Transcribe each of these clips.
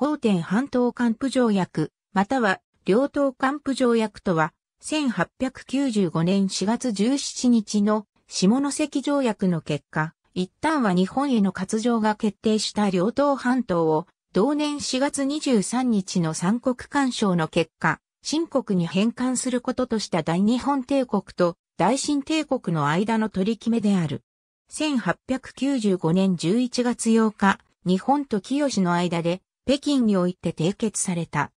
法典半島幹部条約、または両党幹部条約とは、1895年4月17日の下関条約の結果、一旦は日本への割譲が決定した両党半島を、同年4月23日の三国干渉の結果、新国に返還することとした大日本帝国と大新帝国の間の取り決めである。1895年11月8日、日本と清の間で北京において締結された。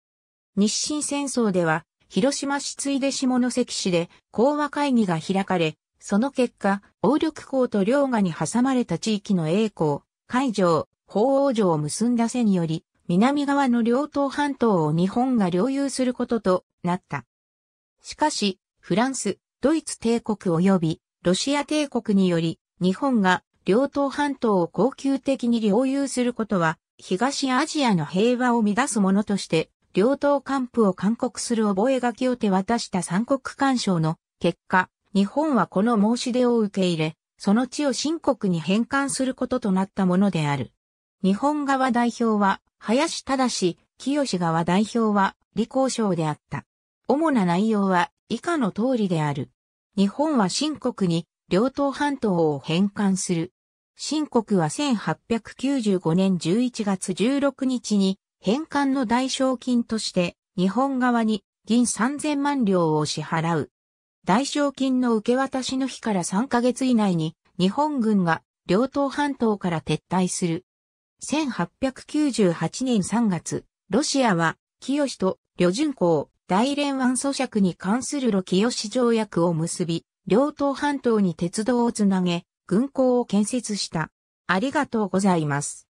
日清戦争では、広島市ついで下関市で講和会議が開かれ、その結果、王力港と両河に挟まれた地域の栄光、海上、法王城を結んだ背により、南側の両東半島を日本が領有することとなった。しかし、フランス、ドイツ帝国及びロシア帝国により、日本が両党半島を恒久的に領有することは、東アジアの平和を乱すものとして、両党幹部を勧告する覚書を手渡した三国干渉の結果、日本はこの申し出を受け入れ、その地を新国に返還することとなったものである。日本側代表は、林正、清側代表は、李光省であった。主な内容は、以下の通りである。日本は新国に、両党半島を返還する。新国は1895年11月16日に返還の代償金として日本側に銀3000万両を支払う。代償金の受け渡しの日から3ヶ月以内に日本軍が両党半島から撤退する。1898年3月、ロシアは清と旅順港大連湾租借に関するロ清条約を結び、両党半島に鉄道をつなげ、軍港を建設した。ありがとうございます。